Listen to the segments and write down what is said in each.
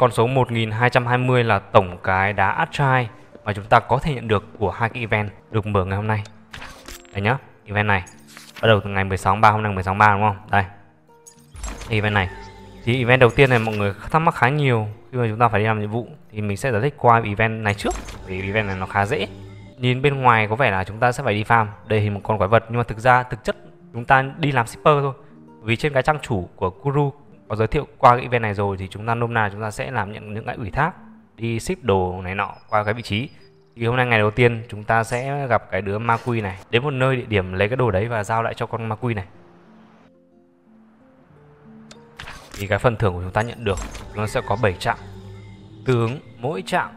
Con số 1220 là tổng cái đá Atrai mà chúng ta có thể nhận được của hai cái event được mở ngày hôm nay. Đấy nhá, event này bắt đầu từ ngày 16 3 hôm nay 16 3 đúng không? Đây. Event này. Thì event đầu tiên này mọi người thắc mắc khá nhiều khi mà chúng ta phải đi làm nhiệm vụ thì mình sẽ giải thích qua event này trước vì event này nó khá dễ. Nhìn bên ngoài có vẻ là chúng ta sẽ phải đi farm đây hình một con quái vật nhưng mà thực ra thực chất chúng ta đi làm shipper thôi. Vì trên cái trang chủ của Kuru có giới thiệu qua cái event này rồi thì chúng ta nôm na chúng ta sẽ làm những những cái ủy thác đi ship đồ này nọ qua cái vị trí thì hôm nay ngày đầu tiên chúng ta sẽ gặp cái đứa ma quy này đến một nơi địa điểm lấy cái đồ đấy và giao lại cho con ma quy này thì cái phần thưởng của chúng ta nhận được nó sẽ có 7 trạng tướng mỗi trạng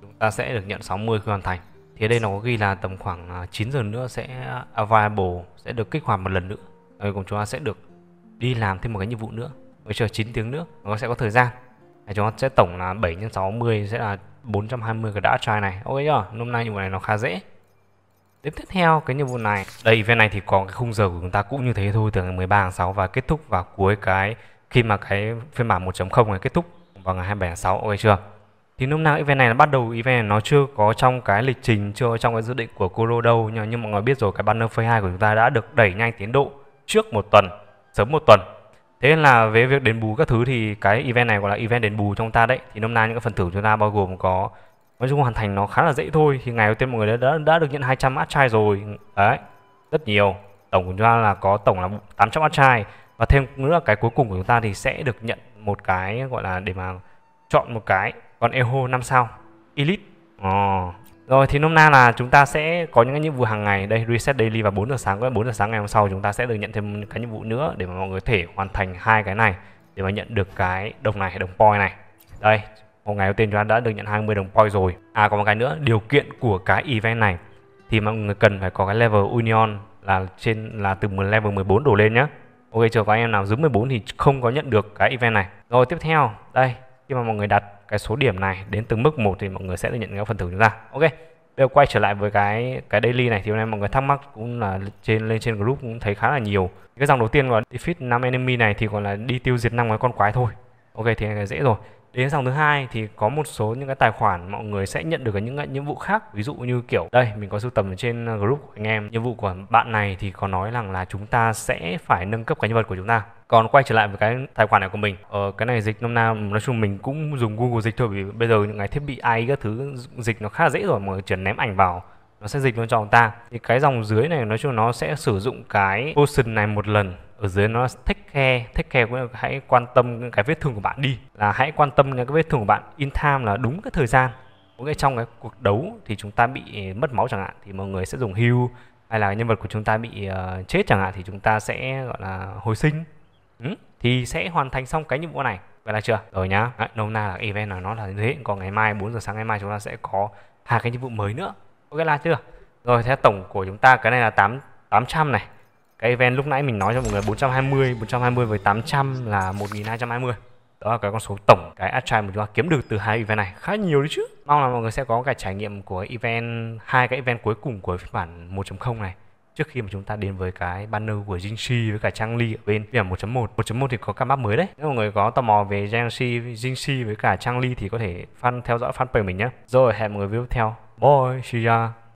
chúng ta sẽ được nhận 60 khi hoàn thành thì đây nó có ghi là tầm khoảng 9 à, giờ nữa sẽ à, available sẽ được kích hoạt một lần nữa rồi cùng chúng ta sẽ được đi làm thêm một cái nhiệm vụ nữa mới chờ 9 tiếng nữa nó sẽ có thời gian thì chúng ta sẽ tổng là 7 x 60 sẽ là 420 cái đã try này ok chưa hôm nay nhiệm vụ này nó khá dễ Tiếp theo cái nhiệm vụ này Đây event này thì có cái khung giờ của chúng ta cũng như thế thôi Từ ngày 13 tháng 6 và kết thúc vào cuối cái Khi mà cái phiên bản 1.0 này kết thúc vào ngày 27 tháng 6 ok chưa Thì lúc nào event này nó bắt đầu event này nó chưa có trong cái lịch trình Chưa có trong cái dự định của Coro đâu Nhưng mà mọi người biết rồi cái banner phase 2 của chúng ta đã được đẩy nhanh tiến độ trước một tuần Sớm một tuần Thế nên là về việc đền bù các thứ thì cái event này gọi là event đền bù trong ta đấy. Thì năm nay những cái phần thưởng chúng ta bao gồm có nói chung hoàn thành nó khá là dễ thôi. Thì ngày đầu tiên mọi người đã đã, đã được nhận 200 chai rồi. Đấy. Rất nhiều. Tổng của chúng ta là có tổng là 800 chai và thêm nữa cái cuối cùng của chúng ta thì sẽ được nhận một cái gọi là để mà chọn một cái con eho 5 sao elite. Ồ. Ờ. Oh rồi thì nôm na là chúng ta sẽ có những cái nhiệm vụ hàng ngày đây reset daily vào 4 giờ sáng và 4 giờ sáng ngày hôm sau chúng ta sẽ được nhận thêm cái nhiệm vụ nữa để mà mọi người thể hoàn thành hai cái này để mà nhận được cái đồng này đồng poi này. Đây, một ngày đầu tiên chúng ta đã được nhận 20 đồng poi rồi. À có một cái nữa, điều kiện của cái event này thì mọi người cần phải có cái level union là trên là từ level 14 đổ lên nhá. Ok chờ có em nào dưới 14 thì không có nhận được cái event này. Rồi tiếp theo, đây, khi mà mọi người đặt cái số điểm này đến từng mức một thì mọi người sẽ được nhận các phần thưởng chúng ta ok bây giờ quay trở lại với cái cái daily này thì hôm nay mọi người thắc mắc cũng là trên lên trên group cũng thấy khá là nhiều cái dòng đầu tiên là defeat 5 enemy này thì còn là đi tiêu diệt năm cái con quái thôi ok thì dễ rồi đến dòng thứ hai thì có một số những cái tài khoản mọi người sẽ nhận được những cái nhiệm vụ khác ví dụ như kiểu đây mình có sưu tầm trên ờ, group của anh em nhiệm vụ của bạn này thì có nói rằng là chúng ta sẽ phải nâng cấp cái nhân vật của chúng ta còn quay trở lại với cái tài khoản này của mình ờ, cái này dịch năm nào nói chung mình cũng dùng google dịch thôi vì bây giờ những cái thiết bị ai các thứ dịch nó khá dễ rồi mà chuyển ném ảnh vào nó sẽ dịch luôn cho chúng ta thì cái dòng dưới này nói chung nó sẽ sử dụng cái potion này một lần ở dưới nó take care take care cũng là hãy quan tâm cái vết thương của bạn đi là hãy quan tâm những cái vết thương của bạn in time là đúng cái thời gian có nghĩa trong cái cuộc đấu thì chúng ta bị ờ, mất máu chẳng hạn thì mọi người sẽ dùng heal hay là nhân vật của chúng ta bị uh, chết chẳng hạn thì chúng ta sẽ gọi là hồi sinh ừ? thì sẽ hoàn thành xong cái nhiệm vụ này vậy là chưa rồi nhá Đấy, nôm na là event là nó là như thế còn ngày mai 4 giờ sáng ngày mai chúng ta sẽ có hai cái nhiệm vụ mới nữa ok là chưa rồi theo tổng của chúng ta cái này là tám tám trăm này cái event lúc nãy mình nói cho mọi người 420 420 với 800 là 1220 đó là cái con số tổng cái attribute mà chúng ta kiếm được từ hai event này khá nhiều đấy chứ mong là mọi người sẽ có cái trải nghiệm của event hai cái event cuối cùng của phiên bản 1.0 này trước khi mà chúng ta đến với cái banner của Jinxi với cả Trang Ly ở bên phiên 1.1 1.1 thì có các map mới đấy nếu mọi người có tò mò về Jinxi Jinxi với cả Trang Ly thì có thể fan theo dõi fanpage mình nhé rồi hẹn mọi người video tiếp theo bye see ya